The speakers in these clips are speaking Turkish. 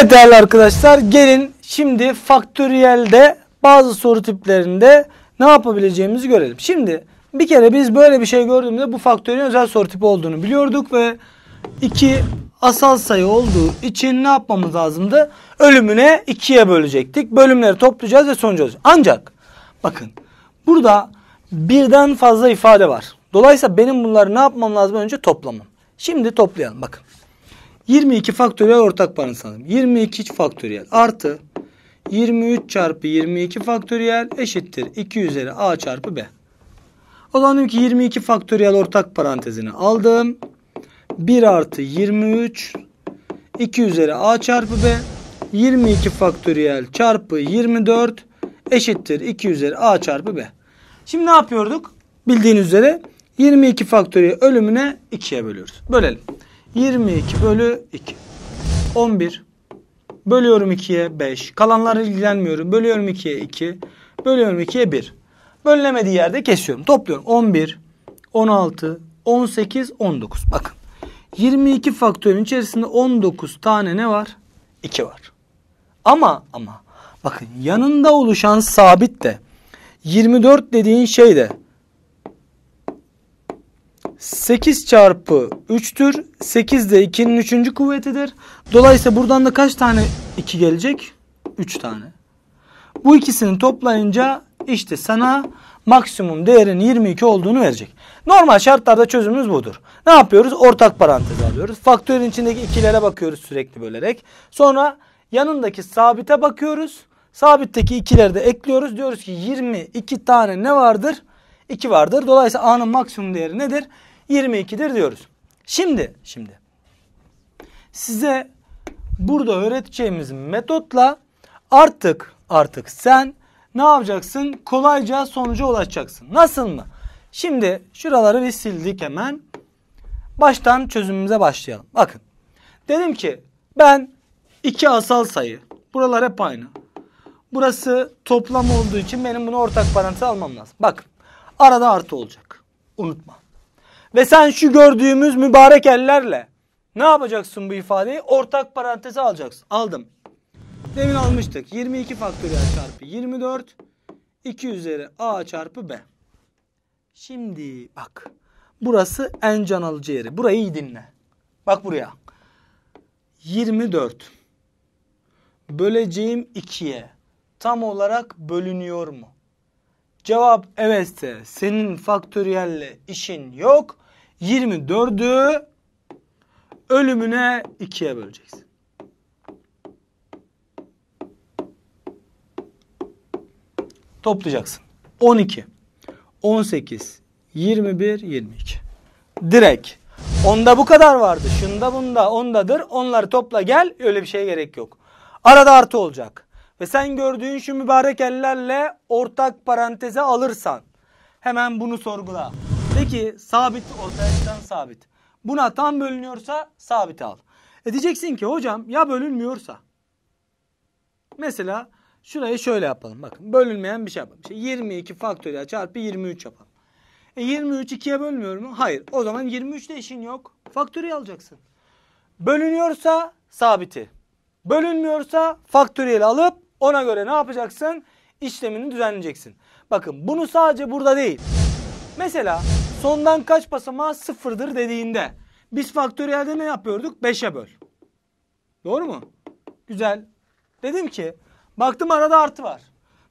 Evet değerli arkadaşlar gelin şimdi faktöriyelde bazı soru tiplerinde ne yapabileceğimizi görelim. Şimdi bir kere biz böyle bir şey gördüğümüzde bu faktöriyel özel soru tipi olduğunu biliyorduk ve iki asal sayı olduğu için ne yapmamız lazımdı? Ölümüne ikiye bölecektik. Bölümleri toplayacağız ve sonucu alacağız. Ancak bakın burada birden fazla ifade var. Dolayısıyla benim bunları ne yapmam lazım? Önce toplamam. Şimdi toplayalım bakın. 22 faktöriyel ortak paranın sanırım. 22 faktöriyel artı 23 çarpı 22 faktöriyel eşittir 2 üzeri a çarpı b. O zaman diyorum ki 22 faktöriyel ortak parantezini aldım. 1 artı 23 2 üzeri a çarpı b 22 faktöriyel çarpı 24 eşittir 2 üzeri a çarpı b. Şimdi ne yapıyorduk? Bildiğiniz üzere 22 faktöriyel ölümüne 2'ye bölüyoruz. Bölelim. 22 bölü 2. 11. Bölüyorum 2'ye 5. Kalanları ilgilenmiyorum. Bölüyorum 2'ye 2. Bölüyorum 2'ye 1. Bölünemediği yerde kesiyorum. Topluyorum. 11, 16, 18, 19. Bakın. 22 faktörün içerisinde 19 tane ne var? 2 var. Ama ama bakın yanında oluşan sabit de 24 dediğin şey de 8 çarpı 3'tür. 8 de 2'nin 3. kuvvetidir. Dolayısıyla buradan da kaç tane 2 gelecek? 3 tane. Bu ikisini toplayınca işte sana maksimum değerin 22 olduğunu verecek. Normal şartlarda çözümümüz budur. Ne yapıyoruz? Ortak parantez alıyoruz. Faktörün içindeki ikilere bakıyoruz sürekli bölerek. Sonra yanındaki sabite bakıyoruz. Sabitteki ikileri de ekliyoruz. Diyoruz ki 22 tane ne vardır? 2 vardır. Dolayısıyla A'nın maksimum değeri nedir? 22'dir diyoruz. Şimdi, şimdi size burada öğreteceğimiz metotla artık artık sen ne yapacaksın? Kolayca sonuca ulaşacaksın. Nasıl mı? Şimdi şuraları bir sildik hemen. Baştan çözümümüze başlayalım. Bakın. Dedim ki ben iki asal sayı. Buralar hep aynı. Burası toplam olduğu için benim bunu ortak parantez almam lazım. Bakın. Arada artı olacak. Unutma. Ve sen şu gördüğümüz mübarek ellerle ne yapacaksın bu ifadeyi? Ortak paranteze alacaksın. Aldım. Demin almıştık. 22 faktöriyel çarpı 24. 2 üzeri a çarpı b. Şimdi bak. Burası en can alıcı yeri. Burayı iyi dinle. Bak buraya. 24. Böleceğim 2'ye tam olarak bölünüyor mu? Cevap evetse senin faktöriyelle işin yok. 24'ü ölümüne 2'ye böleceksin. Toplayacaksın. 12, 18, 21, 22. Direkt. Onda bu kadar vardı. Şunda bunda ondadır. Onları topla gel. Öyle bir şeye gerek yok. Arada artı olacak ve sen gördüğün şu mübarek ellerle ortak paranteze alırsan hemen bunu sorgula. Peki sabit ortaya sabit. Buna tam bölünüyorsa sabit al. E diyeceksin ki hocam ya bölünmüyorsa. Mesela şurayı şöyle yapalım. Bakın bölünmeyen bir şey yapalım. İşte 22 faktöriyel çarpı 23 yapalım. E 23 2'ye bölmüyor mu? Hayır. O zaman 23'te işin yok. Faktörü alacaksın. Bölünüyorsa sabiti. Bölünmüyorsa faktöriyel alıp ona göre ne yapacaksın? İşlemini düzenleyeceksin. Bakın bunu sadece burada değil. Mesela sondan kaç basamağı sıfırdır dediğinde biz faktöriyelde ne yapıyorduk? 5'e böl. Doğru mu? Güzel. Dedim ki baktım arada artı var.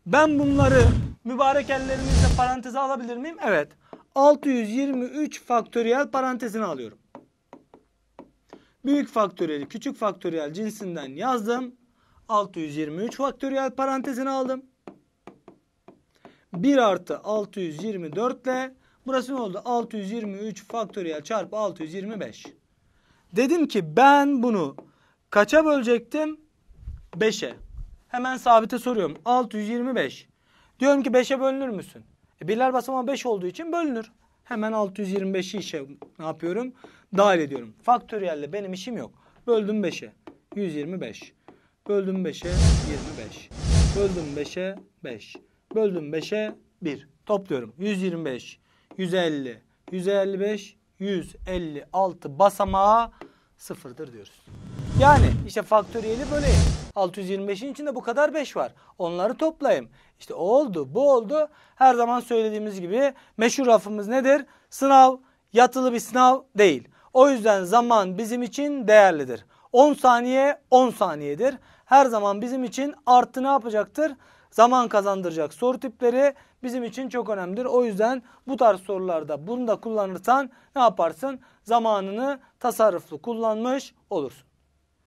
Ben bunları mübarek ellerimizle paranteze alabilir miyim? Evet. 623 faktöriyel parantezini alıyorum. Büyük faktöriyeli küçük faktöriyel cinsinden yazdım. 623 faktöriyel parantezine aldım. 1 artı 624 ile burası ne oldu? 623 faktöriyel çarpı 625. Dedim ki ben bunu kaça bölecektim? 5'e. Hemen sabite soruyorum. 625. Diyorum ki 5'e bölünür müsün? E, birler basamağı 5 olduğu için bölünür. Hemen 625'i işe ne yapıyorum? Dahil ediyorum. Faktöriyelle benim işim yok. Böldüm 5'e. 125. Böldüm 5'e 25. Böldüm 5'e 5. Böldüm 5'e 1. Topluyorum. 125, 150, 155, 156 basamağı sıfırdır diyoruz. Yani işte faktöriyeli böyle. 625'in içinde bu kadar 5 var. Onları toplayayım. İşte o oldu, bu oldu. Her zaman söylediğimiz gibi meşhur rafımız nedir? Sınav yatılı bir sınav değil. O yüzden zaman bizim için değerlidir. 10 saniye 10 saniyedir her zaman bizim için artı ne yapacaktır? Zaman kazandıracak soru tipleri bizim için çok önemlidir. O yüzden bu tarz sorularda bunu da kullanırsan ne yaparsın? Zamanını tasarruflu kullanmış olursun.